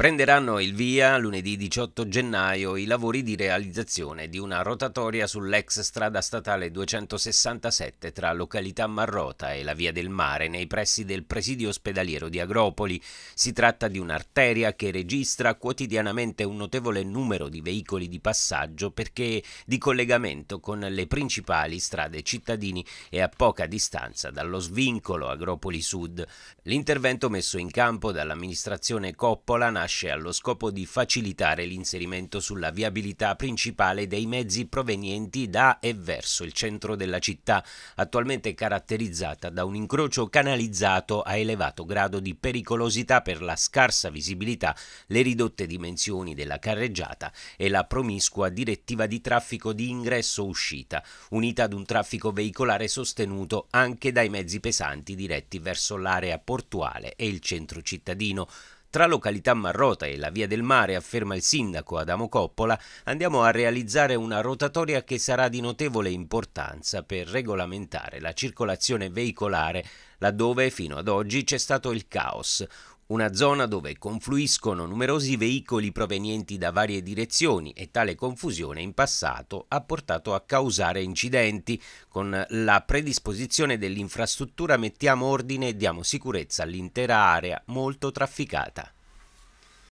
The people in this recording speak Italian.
Prenderanno il via lunedì 18 gennaio i lavori di realizzazione di una rotatoria sull'ex strada statale 267 tra località Marrota e la Via del Mare nei pressi del presidio ospedaliero di Agropoli. Si tratta di un'arteria che registra quotidianamente un notevole numero di veicoli di passaggio perché di collegamento con le principali strade cittadini e a poca distanza dallo svincolo Agropoli Sud. L'intervento messo in campo dall'amministrazione Coppola nasce nasce allo scopo di facilitare l'inserimento sulla viabilità principale dei mezzi provenienti da e verso il centro della città, attualmente caratterizzata da un incrocio canalizzato a elevato grado di pericolosità per la scarsa visibilità, le ridotte dimensioni della carreggiata e la promiscua direttiva di traffico di ingresso-uscita, unita ad un traffico veicolare sostenuto anche dai mezzi pesanti diretti verso l'area portuale e il centro cittadino. Tra località Marrota e la Via del Mare, afferma il sindaco Adamo Coppola, andiamo a realizzare una rotatoria che sarà di notevole importanza per regolamentare la circolazione veicolare laddove fino ad oggi c'è stato il caos, una zona dove confluiscono numerosi veicoli provenienti da varie direzioni e tale confusione in passato ha portato a causare incidenti. Con la predisposizione dell'infrastruttura mettiamo ordine e diamo sicurezza all'intera area molto trafficata.